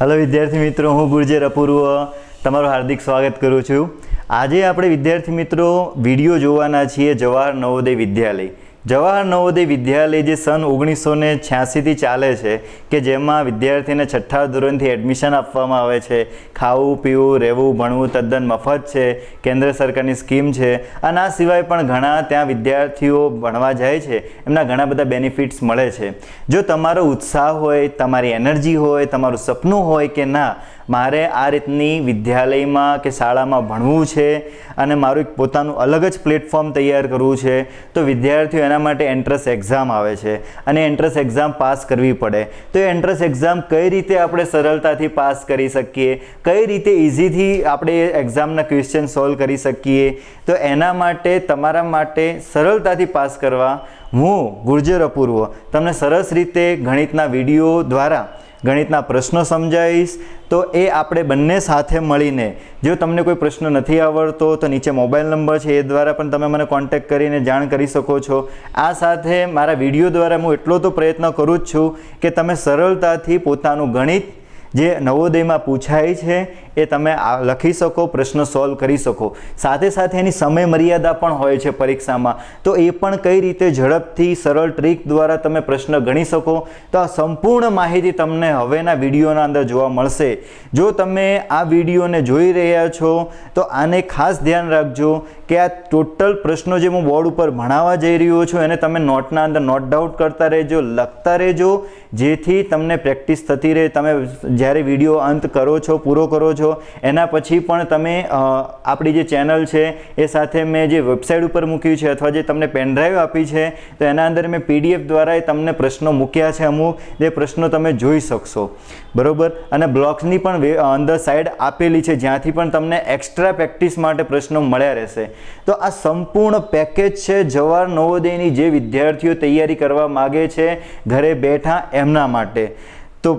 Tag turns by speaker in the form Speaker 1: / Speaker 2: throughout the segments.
Speaker 1: hello વિદ્યાર્થી મિત્રો હું ગુર્જર અપૂર્વ તમારું હાર્દિક સ્વાગત કરું છું આજે આપણે વિદ્યાર્થી મિત્રો વિડીયો જોવાના છીએ જવાહર નવોદય વિદ્યાલય જવાહર નવોદય વિદ્યાલય જે સન ઓગણીસો ને છ્યાસીથી ચાલે છે કે જેમાં વિદ્યાર્થીને છઠ્ઠા ધોરણથી એડમિશન આપવામાં આવે છે ખાવું પીવું રહેવું ભણવું તદ્દન મફત છે કેન્દ્ર સરકારની સ્કીમ છે અને આ સિવાય પણ ઘણા ત્યાં વિદ્યાર્થીઓ ભણવા જાય છે એમના ઘણા બધા બેનિફિટ્સ મળે છે જો તમારો ઉત્સાહ હોય તમારી એનર્જી હોય તમારું સપનું હોય કે ના મારે આ રીતની વિદ્યાલયમાં કે શાળામાં ભણવું છે અને મારું એક પોતાનું અલગ જ પ્લેટફોર્મ તૈયાર કરવું છે તો વિદ્યાર્થીઓ એના માટે એન્ટ્રન્સ એક્ઝામ આવે છે અને એન્ટ્રન્સ એક્ઝામ પાસ કરવી પડે તો એ એન્ટ્રન્સ એક્ઝામ કઈ રીતે આપણે સરળતાથી પાસ કરી શકીએ કઈ રીતે ઇઝીથી આપણે એક્ઝામના ક્વેશ્ચન સોલ્વ કરી શકીએ તો એના માટે તમારા માટે સરળતાથી પાસ કરવા હું ગુર્જર અપૂર્વ તમને સરસ રીતે ગણિતના વિડીયો દ્વારા ગણિતના પ્રશ્નો સમજાવીશ તો એ આપણે બંને સાથે મળીને જો તમને કોઈ પ્રશ્ન નથી આવડતો તો નીચે મોબાઈલ નંબર છે એ દ્વારા પણ તમે મને કોન્ટેક કરીને જાણ કરી શકો છો આ સાથે મારા વિડીયો દ્વારા હું એટલો તો પ્રયત્ન કરું જ છું કે તમે સરળતાથી પોતાનું ગણિત જે નવોદયમાં પૂછાય છે એ તમે લખી શકો પ્રશ્ન સોલ્વ કરી શકો સાથે સાથે એની સમય મર્યાદા પણ હોય છે પરીક્ષામાં તો એ પણ કઈ રીતે ઝડપથી સરળ ટ્રીક દ્વારા તમે પ્રશ્ન ગણી શકો તો આ સંપૂર્ણ માહિતી તમને હવેના વિડીયોના અંદર જોવા મળશે જો તમે આ વિડીયોને જોઈ રહ્યા છો તો આને ખાસ ધ્યાન રાખજો કે આ ટોટલ પ્રશ્નો જે હું બોર્ડ ઉપર ભણાવવા જઈ રહ્યો છું એને તમે નોટના અંદર નોટ ડાઉટ કરતા રહેજો લખતા રહેજો જેથી તમને પ્રેક્ટિસ થતી રહે તમે જ્યારે વિડીયો અંત કરો છો પૂરો કરો છો છો એના પછી પણ તમે આપણી જે ચેનલ છે એ સાથે મેં જે વેબસાઇટ ઉપર મૂક્યું છે અથવા જે તમને પેનડ્રાઈવ આપી છે તો એના અંદર મેં પીડીએફ દ્વારા એ તમને પ્રશ્નો મૂક્યા છે અમુક જે પ્રશ્નો તમે જોઈ શકશો બરાબર અને બ્લોક્સની પણ અંદર સાઈડ આપેલી છે જ્યાંથી પણ તમને એક્સ્ટ્રા પ્રેક્ટિસ માટે પ્રશ્નો મળ્યા રહેશે તો આ સંપૂર્ણ પેકેજ છે જવાહર નવોદયની જે વિદ્યાર્થીઓ તૈયારી કરવા માગે છે ઘરે બેઠા એમના માટે તો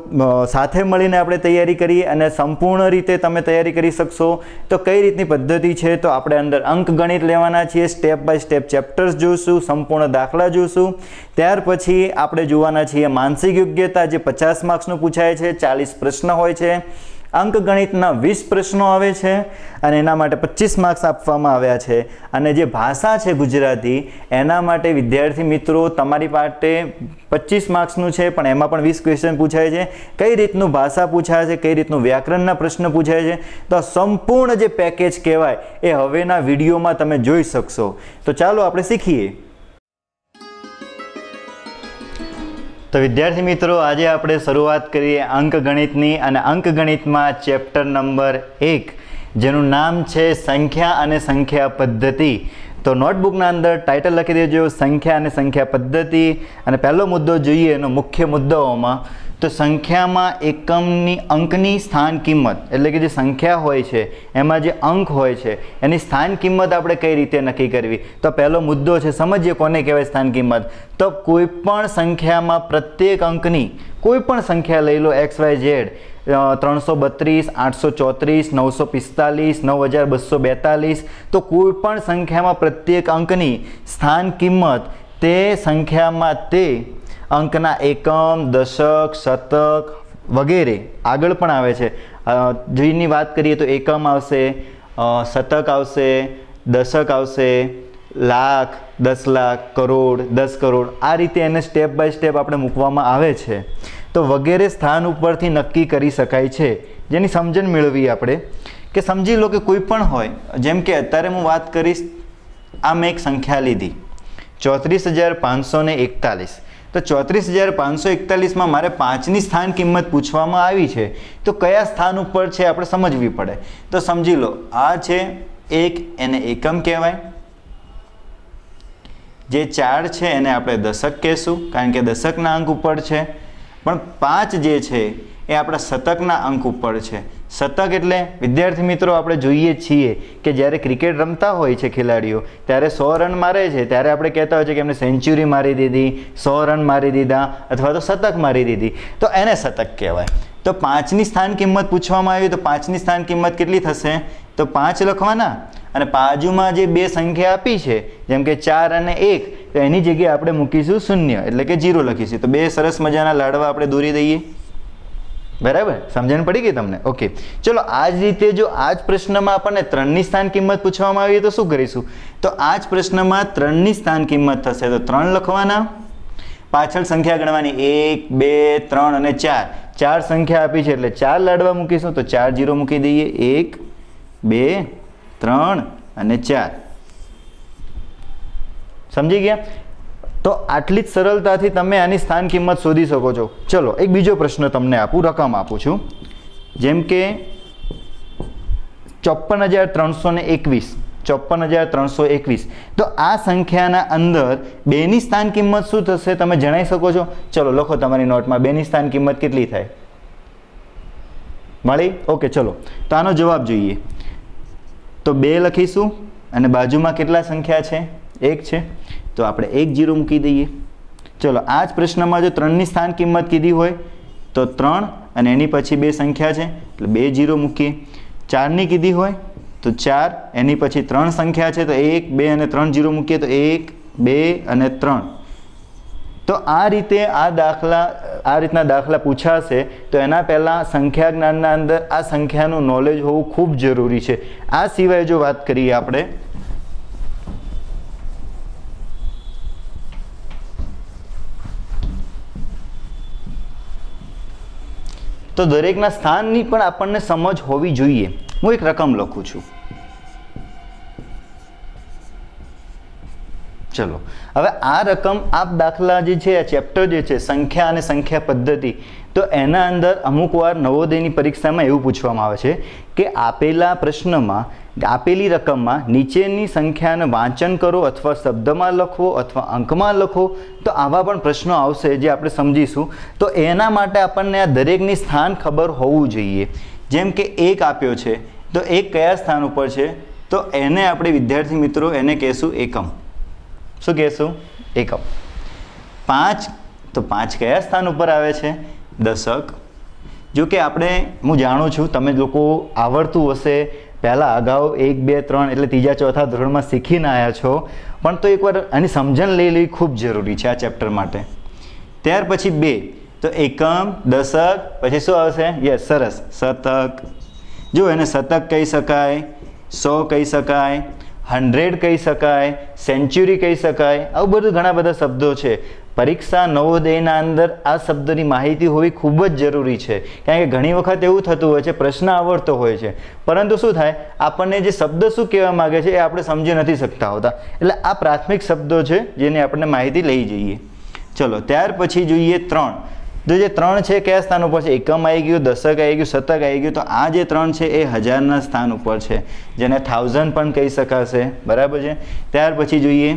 Speaker 1: સાથે મળીને આપણે તૈયારી કરીએ અને સંપૂર્ણ રીતે તમે તૈયારી કરી શકશો તો કઈ રીતની પદ્ધતિ છે તો આપણે અંદર અંક ગણિત લેવાના છીએ સ્ટેપ બાય સ્ટેપ ચેપ્ટર્સ જોઈશું સંપૂર્ણ દાખલા જોઈશું ત્યાર પછી આપણે જોવાના છીએ માનસિક યોગ્યતા જે પચાસ માર્ક્સનું પૂછાય છે ચાલીસ પ્રશ્ન હોય છે અંકગણિતના વીસ પ્રશ્નો આવે છે અને એના માટે પચીસ માર્ક્સ આપવામાં આવ્યા છે અને જે ભાષા છે ગુજરાતી એના માટે વિદ્યાર્થી મિત્રો તમારી પાસે પચીસ માર્ક્સનું છે પણ એમાં પણ વીસ ક્વેશ્ચન પૂછાય છે કઈ રીતનું ભાષા પૂછાય છે કઈ રીતનું વ્યાકરણના પ્રશ્ન પૂછાય છે તો સંપૂર્ણ જે પેકેજ કહેવાય એ હવેના વિડીયોમાં તમે જોઈ શકશો તો ચાલો આપણે શીખીએ તો વિદ્યાર્થી મિત્રો આજે આપણે શરૂઆત કરીએ અંકગણિતની અને અંકગણિતમાં ચેપ્ટર નંબર એક જેનું નામ છે સંખ્યા અને સંખ્યા પદ્ધતિ તો નોટબુકના અંદર ટાઇટલ લખી દેજો સંખ્યા અને સંખ્યા પદ્ધતિ અને પહેલો મુદ્દો જોઈએ એનો મુખ્ય મુદ્દાઓમાં તો સંખ્યામાં એકમની અંકની સ્થાન કિંમત એટલે કે જે સંખ્યા હોય છે એમાં જે અંક હોય છે એની સ્થાન કિંમત આપણે કઈ રીતે નક્કી કરવી તો પહેલો મુદ્દો છે સમજીએ કોને કહેવાય સ્થાન કિંમત તો કોઈપણ સંખ્યામાં પ્રત્યેક અંકની કોઈપણ સંખ્યા લઈ લો એક્સ વાય ઝેડ ત્રણસો બત્રીસ આઠસો ચોત્રીસ નવસો પિસ્તાલીસ નવ હજાર બસો બેતાલીસ તો કોઈપણ સંખ્યામાં પ્રત્યેક અંકની સ્થાન કિંમત તે સંખ્યામાં તે અંકના એકમ દશક શતક વગેરે આગળ પણ આવે છે જોઈની વાત કરીએ તો એકમ આવશે શતક આવશે દશક આવશે લાખ દસ લાખ કરોડ દસ કરોડ આ રીતે એને સ્ટેપ બાય સ્ટેપ આપણે મૂકવામાં આવે છે તો વગેરે સ્થાન ઉપરથી નક્કી કરી શકાય છે જેની સમજણ મેળવી આપણે કે સમજી લો કે કોઈ પણ હોય જેમ કે અત્યારે હું વાત કરીશ આ મેં એક સંખ્યા લીધી ચોત્રીસ હજાર પાંચસો એકતાલીસ તો ચોત્રીસ હજાર પાંચસો એકતાલીસમાં મારે પાંચની સ્થાન કિંમત પૂછવામાં આવી છે તો કયા સ્થાન ઉપર છે આપણે સમજવી પડે તો સમજી લો આ છે એક એને એકમ કહેવાય જે ચાર છે એને આપણે દશક કહેશું કારણ કે દશકના અંક ઉપર છે પણ પાંચ જે છે એ આપણા શતકના અંક ઉપર છે શતક એટલે વિદ્યાર્થી મિત્રો આપણે જોઈએ છીએ કે જ્યારે ક્રિકેટ રમતા હોય છે ખેલાડીઓ ત્યારે સો રન મારે છે ત્યારે આપણે કહેતા હોય છે કે એમને સેન્ચુરી મારી દીધી સો રન મારી દીધા અથવા તો શતક મારી દીધી તો એને શતક કહેવાય તો પાંચની સ્થાન કિંમત પૂછવામાં આવી તો પાંચની સ્થાન કિંમત કેટલી થશે તો પાંચ લખવાના અને બાજુમાં જે બે સંખ્યા આપી છે જેમ કે ચાર અને એક તો એની જગ્યાએ આપણે મૂકીશું શૂન્ય એટલે કે જીરો લખીશું તો બે સરસ મજાના લાડવા આપણે દોરી દઈએ બરાબર સમજણ પડી ગઈ તમને ઓકે ચલો આ જ રીતે જો આ જ પ્રશ્નમાં આપણને ત્રણની સ્થાન કિંમત પૂછવામાં આવીએ તો શું કરીશું તો આ જ પ્રશ્નમાં ત્રણની સ્થાન કિંમત થશે તો ત્રણ લખવાના પાછળ સંખ્યા ગણવાની એક બે ત્રણ અને ચાર ચાર સંખ્યા આપી છે એટલે ચાર લાડવા મૂકીશું તો ચાર જીરો મૂકી દઈએ એક બે ત્રણ અને ચાર સમજી ગયા તો આટલી જ સરળતાથી તમે આની સ્થાન કિંમત શોધી શકો છો ચલો એક બીજો પ્રશ્ન તમને આપું રકમ આપું છું જેમ કે ચોપન હજાર ત્રણસો ને એકવીસ ચોપન હજાર ત્રણસો એકવીસ તો આ સંખ્યાના અંદર બેની સ્થાન કિંમત શું થશે તમે જણાવી શકો છો ચલો લખો તમારી નોટમાં બેની સ્થાન કિંમત કેટલી થાય મળી ઓકે ચલો તો આનો જવાબ જોઈએ તો બે લખીશું અને બાજુમાં કેટલા સંખ્યા છે એક છે તો આપણે એક જીરો મૂકી દઈએ ચલો આ જ પ્રશ્નમાં જો ત્રણની સ્થાન કિંમત કીધી હોય તો ત્રણ અને એની પછી બે સંખ્યા છે એટલે બે જીરો મૂકીએ ચારની કીધી હોય તો ચાર એની પછી ત્રણ સંખ્યા છે તો એક બે અને ત્રણ જીરો મૂકીએ તો એક બે અને ત્રણ તો આ રીતે આ દાખલા આ રીતના દાખલા પૂછાશે તો એના પહેલાં સંખ્યા જ્ઞાનના અંદર આ સંખ્યાનું નોલેજ હોવું ખૂબ જરૂરી છે આ સિવાય જો વાત કરીએ આપણે તો દરેકના સ્થાનની પણ આપણને સમજ હોવી જોઈએ હું એક રકમ લખું છું ચલો હવે આ રકમ આપ દાખલા જે છે આ ચેપ્ટર જે છે સંખ્યા અને સંખ્યા પદ્ધતિ તો એના અંદર અમુક વાર નવોદયની પરીક્ષામાં એવું પૂછવામાં આવે છે કે આપેલા પ્રશ્નમાં આપેલી રકમમાં નીચેની સંખ્યાને વાંચન કરો અથવા શબ્દમાં લખો અથવા અંકમાં લખો તો આવા પણ પ્રશ્નો આવશે જે આપણે સમજીશું તો એના માટે આપણને આ દરેકની સ્થાન ખબર હોવું જોઈએ જેમ કે એક આપ્યો છે તો એક કયા સ્થાન ઉપર છે તો એને આપણે વિદ્યાર્થી મિત્રો એને કહેશું એકમ શું કહેશું એકમ પાંચ તો પાંચ કયા સ્થાન ઉપર આવે છે દશક જો કે આપણે હું જાણું છું તમે લોકો આવડતું હશે પહેલાં અગાઉ એક બે ત્રણ એટલે ત્રીજા ચોથા ધોરણમાં શીખીને આવ્યા છો પણ તો એકવાર આની સમજણ લઈ લેવી ખૂબ જરૂરી છે આ ચેપ્ટર માટે ત્યાર પછી બે તો એકમ દશક પછી શું આવશે યસ સરસ શતક જો એને શતક કહી શકાય સો કહી શકાય હન્ડ્રેડ કહી શકાય સેન્ચ્યુરી કહી શકાય આવું બધું ઘણા બધા શબ્દો છે પરીક્ષા નવોદયના અંદર આ શબ્દની માહિતી હોવી ખૂબ જ જરૂરી છે કારણ કે ઘણી વખત એવું થતું હોય છે પ્રશ્ન આવડતો હોય છે પરંતુ શું થાય આપણને જે શબ્દ શું કહેવા માગે છે એ આપણે સમજી નથી શકતા હોતા એટલે આ પ્રાથમિક શબ્દો છે જેની આપણને માહિતી લઈ જઈએ ચલો ત્યાર પછી જોઈએ ત્રણ જો જે ત્રણ છે કયા સ્થાન ઉપર છે એકમ આવી ગયું દશક આવી ગયું શતક આવી ગયું તો આ જે ત્રણ છે એ હજારના સ્થાન ઉપર છે જેને થાઉઝન્ડ પણ કહી શકાશે બરાબર છે ત્યાર પછી જોઈએ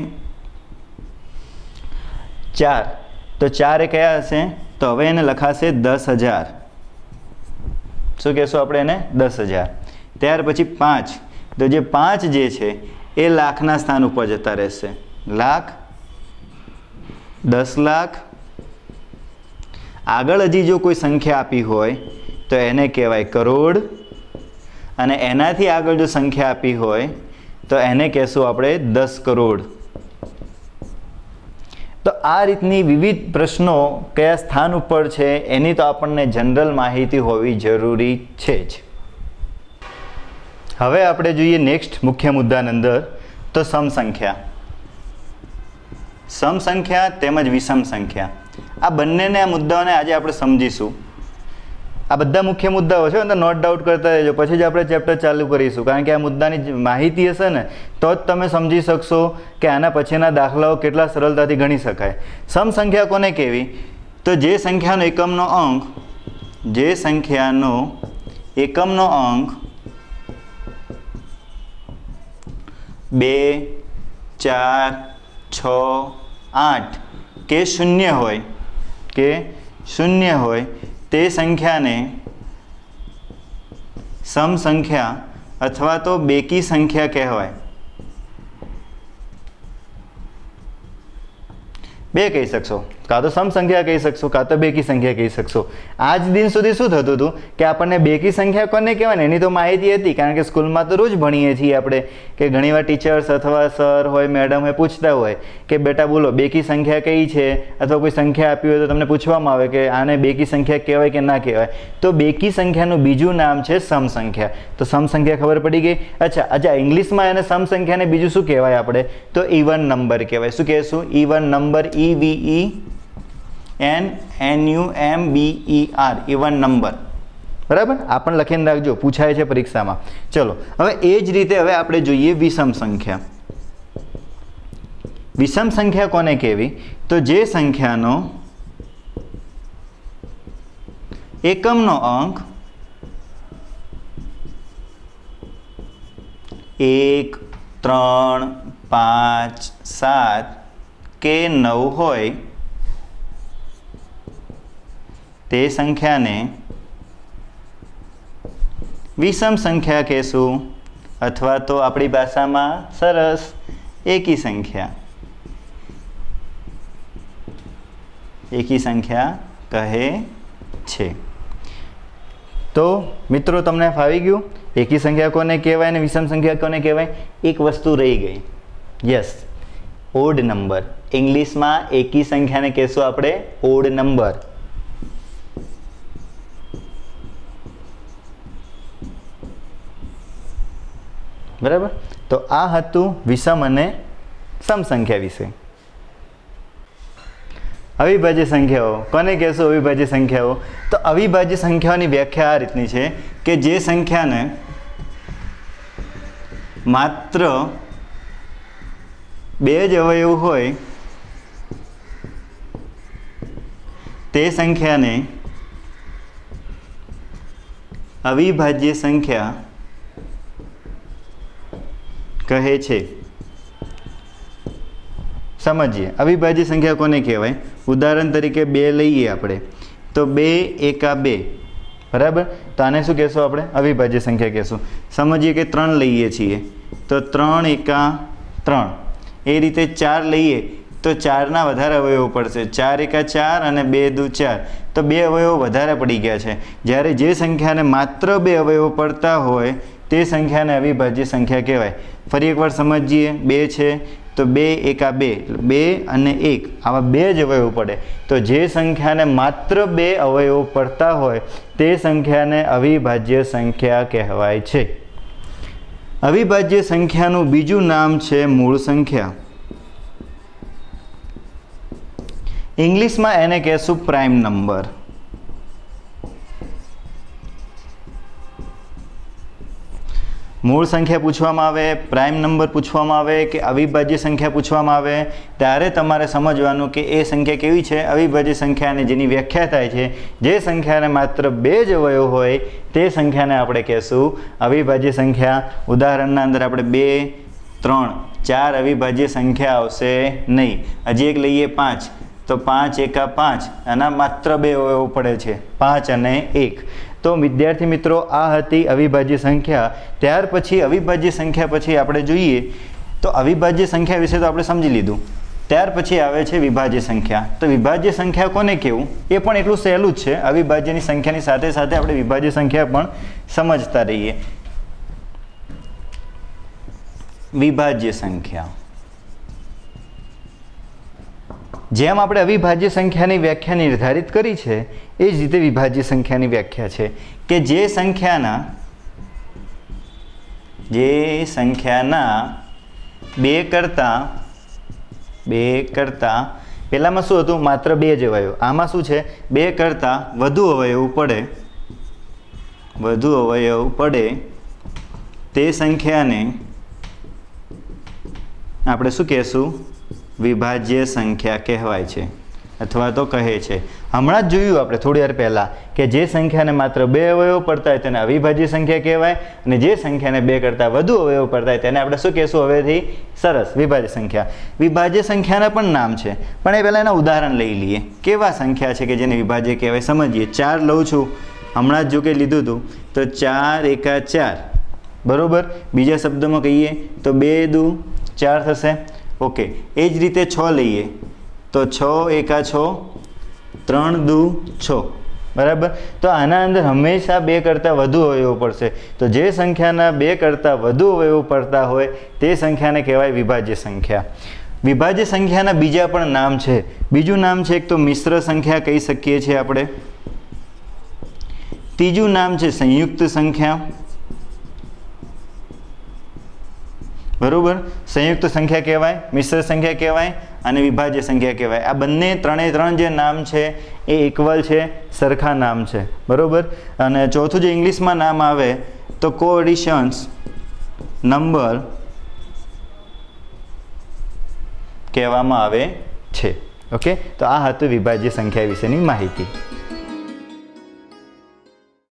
Speaker 1: ચાર તો ચાર એ કયા હશે તો હવે એને લખાશે દસ હજાર શું કહેશું આપણે એને દસ હજાર ત્યાર પછી પાંચ તો જે પાંચ જે છે એ લાખના સ્થાન ઉપર જતા રહેશે લાખ દસ લાખ આગળ હજી જો કોઈ સંખ્યા આપી હોય તો એને કહેવાય કરોડ અને એનાથી આગળ જો સંખ્યા આપી હોય તો એને કહેશું આપણે દસ કરોડ તો આ રીતની વિવિધ પ્રશ્નો કયા સ્થાન ઉપર છે એની તો આપણને જનરલ માહિતી હોવી જરૂરી છે જ હવે આપણે જોઈએ નેક્સ્ટ મુખ્ય મુદ્દાની અંદર તો સમ સંખ્યા સમ સંખ્યા તેમજ વિષમ સંખ્યા આ બંનેને આ મુદ્દાઓને આજે આપણે સમજીશું આ બધા મુખ્ય મુદ્દાઓ છે અંદર નોટ ડાઉટ કરતા રહેજો પછી જ આપણે ચેપ્ટર ચાલુ કરીશું કારણ કે આ મુદ્દાની માહિતી હશે ને તો જ તમે સમજી શકશો કે આના પછીના દાખલાઓ કેટલા સરળતાથી ગણી શકાય સમ સંખ્યા કોને કહેવી તો જે સંખ્યાનો એકમનો અંક જે સંખ્યાનો એકમનો અંક બે ચાર છ આઠ કે શૂન્ય હોય કે શૂન્ય હોય તે સંખ્યાને સમ સંખ્યા અથવા તો બેકી સંખ્યા કહેવાય બે કહી શકશો કાં તો સમસંખ્યા કહી શકશો કાં તો બેકી સંખ્યા કહી શકશો આજ દિન સુધી શું થતું હતું કે આપણને બેકી સંખ્યા કોને કહેવાય ને એની તો માહિતી હતી કારણ કે સ્કૂલમાં તો રોજ ભણીએ છીએ આપણે કે ઘણીવાર ટીચર્સ અથવા સર હોય મેડમ હોય પૂછતા હોય કે બેટા બોલો બેકી સંખ્યા કઈ છે અથવા કોઈ સંખ્યા આપી હોય તો તમને પૂછવામાં આવે કે આને બેકી સંખ્યા કહેવાય કે ના કહેવાય તો બેકી સંખ્યાનું બીજું નામ છે સમસંખ્યા તો સમસંખ્યા ખબર પડી ગઈ અચ્છા અચ્છા ઇંગ્લિશમાં એને સમસંખ્યાને બીજું શું કહેવાય આપણે તો ઇવન નંબર કહેવાય શું કહેશું even number E E V E N N U M B E R even number બરાબર આ પણ લખીને રાખજો પૂછાય છે પરીક્ષામાં ચલો હવે એ જ રીતે હવે આપણે જોઈએ વિષમ સંખ્યા વિષમ સંખ્યા કોને કહેવી તો જે સંખ્યાનો એકમનો અંક એક ત્રણ પાંચ સાત કે નવ હોય તે સંખ્યાને વિષમ સંખ્યા કહેશું અથવા તો આપણી ભાષામાં સરસ એકી સંખ્યા એકી સંખ્યા કહે છે તો મિત્રો તમને ફાવી ગયું એકી સંખ્યા કોને કહેવાય અને વિષમ સંખ્યા કોને કહેવાય એક વસ્તુ રહી ગઈ યસ ઓડ નંબર ઇંગ્લિશમાં એકી સંખ્યાને કહેશું આપણે ઓડ નંબર બરાબર તો આ હતું વિષમ અને સમ સંખ્યા વિશે અવિભાજ્ય સંખ્યાઓ કોને કહેશો અવિભાજ્ય સંખ્યાઓ તો અવિભાજ્ય સંખ્યાઓની વ્યાખ્યા આ રીતની છે કે જે સંખ્યાને માત્ર બે જ અવયવ હોય તે સંખ્યાને અવિભાજ્ય સંખ્યા કહે છે સમજીએ અવિભાજ્ય સંખ્યા કોને કહેવાય ઉદાહરણ તરીકે બે લઈએ આપણે તો બે એકા બે બરાબર તો આને શું કહેશું આપણે અવિભાજ્ય સંખ્યા કહેશું સમજીએ કે ત્રણ લઈએ છીએ તો ત્રણ એકા ત્રણ એ રીતે ચાર લઈએ તો ચારના વધારે અવયવો પડશે ચાર એકા ચાર અને બે દુ ચાર તો બે અવયવો વધારે પડી ગયા છે જ્યારે જે સંખ્યાને માત્ર બે અવયવો પડતા હોય તે સંખ્યાને અવિભાજ્ય સંખ્યા કહેવાય ફરી એકવાર સમજીએ બે છે તો બે એકા બે બે અને એક આવા બે જ અવયવો પડે તો જે સંખ્યાને માત્ર બે અવયવો પડતા હોય તે સંખ્યાને અવિભાજ્ય સંખ્યા કહેવાય છે અવિભાજ્ય સંખ્યાનું બીજું નામ છે મૂળ સંખ્યા ઇંગ્લિશમાં એને કહેશું પ્રાઇમ નંબર મૂળ સંખ્યા પૂછવામાં આવે પ્રાઇમ નંબર પૂછવામાં આવે કે અવિભાજ્ય સંખ્યા પૂછવામાં આવે ત્યારે તમારે સમજવાનું કે એ સંખ્યા કેવી છે અવિભાજ્ય સંખ્યાને જેની વ્યાખ્યા થાય છે જે સંખ્યાને માત્ર બે જ અવયવ હોય તે સંખ્યાને આપણે કહેશું અવિભાજ્ય સંખ્યા ઉદાહરણના અંદર આપણે બે ત્રણ ચાર અવિભાજ્ય સંખ્યા આવશે નહીં હજી એક લઈએ પાંચ તો પાંચ એકા પાંચ આના માત્ર બે અવયવો પડે છે પાંચ અને એક તો વિદ્યાર્થી મિત્રો આ હતી અવિભાજ્ય સંખ્યા ત્યાર પછી અવિભાજ્ય સંખ્યા પછી આપણે જોઈએ તો અવિભાજ્ય સંખ્યા વિશે તો આપણે સમજી લીધું ત્યાર પછી આવે છે વિભાજ્ય સંખ્યા તો વિભાજ્ય સંખ્યા કોને કેવું એ પણ એટલું સહેલું જ છે અવિભાજ્યની સંખ્યાની સાથે સાથે આપણે વિભાજ્ય સંખ્યા પણ સમજતા રહીએ વિભાજ્ય સંખ્યા જેમ આપણે અવિભાજ્ય સંખ્યાની વ્યાખ્યા નિર્ધારિત કરી છે એ જ રીતે વિભાજ્ય સંખ્યાની વ્યાખ્યા છે કે જે સંખ્યાના જે સંખ્યાના બે કરતાં બે કરતાં પહેલાંમાં શું હતું માત્ર બે જ અવયવ આમાં શું છે બે કરતાં વધુ અવયવ પડે વધુ અવયવ પડે તે સંખ્યાને આપણે શું કહેશું વિભાજ્ય સંખ્યા કહેવાય છે અથવા તો કહે છે હમણાં જ જોયું આપણે થોડી વાર પહેલાં કે જે સંખ્યાને માત્ર બે અવયવો પડતા હોય તેને અવિભાજ્ય સંખ્યા કહેવાય અને જે સંખ્યાને બે કરતાં વધુ અવયવો પડતા હોય તેને આપણે શું કહેશું હવેથી સરસ વિભાજ્ય સંખ્યા વિભાજ્ય સંખ્યાના પણ નામ છે પણ એ પહેલાં એના ઉદાહરણ લઈ લઈએ કેવા સંખ્યા છે કે જેને વિભાજ્ય કહેવાય સમજીએ ચાર લઉં છું હમણાં જ જો કે લીધું હતું તો ચાર એકા ચાર બરાબર બીજા શબ્દોમાં કહીએ તો બે દુ ચાર થશે ઓકે એ જ રીતે છ લઈએ તો છ એકા છ ત્રણ દુ છ બરાબર તો આના અંદર હંમેશા બે કરતાં વધુ અવયવો પડશે તો જે સંખ્યાના બે કરતાં વધુ અવયવો પડતા હોય તે સંખ્યાને કહેવાય વિભાજ્ય સંખ્યા વિભાજ્ય સંખ્યાના બીજા પણ નામ છે બીજું નામ છે એક તો મિશ્ર સંખ્યા કહી શકીએ છીએ આપણે ત્રીજું નામ છે સંયુક્ત સંખ્યા બરાબર સંયુક્ત સંખ્યા કહેવાય મિશ્ર સંખ્યા કહેવાય અને વિભાજ્ય સંખ્યા કહેવાય આ બંને ત્રણે ત્રણ જે નામ છે એ ઇક્વલ છે સરખા નામ છે બરાબર અને ચોથું જે ઇંગ્લિશમાં નામ આવે તો કોઓડિશન્સ નંબર કહેવામાં આવે છે ઓકે તો આ હતું વિભાજ્ય સંખ્યા વિશેની માહિતી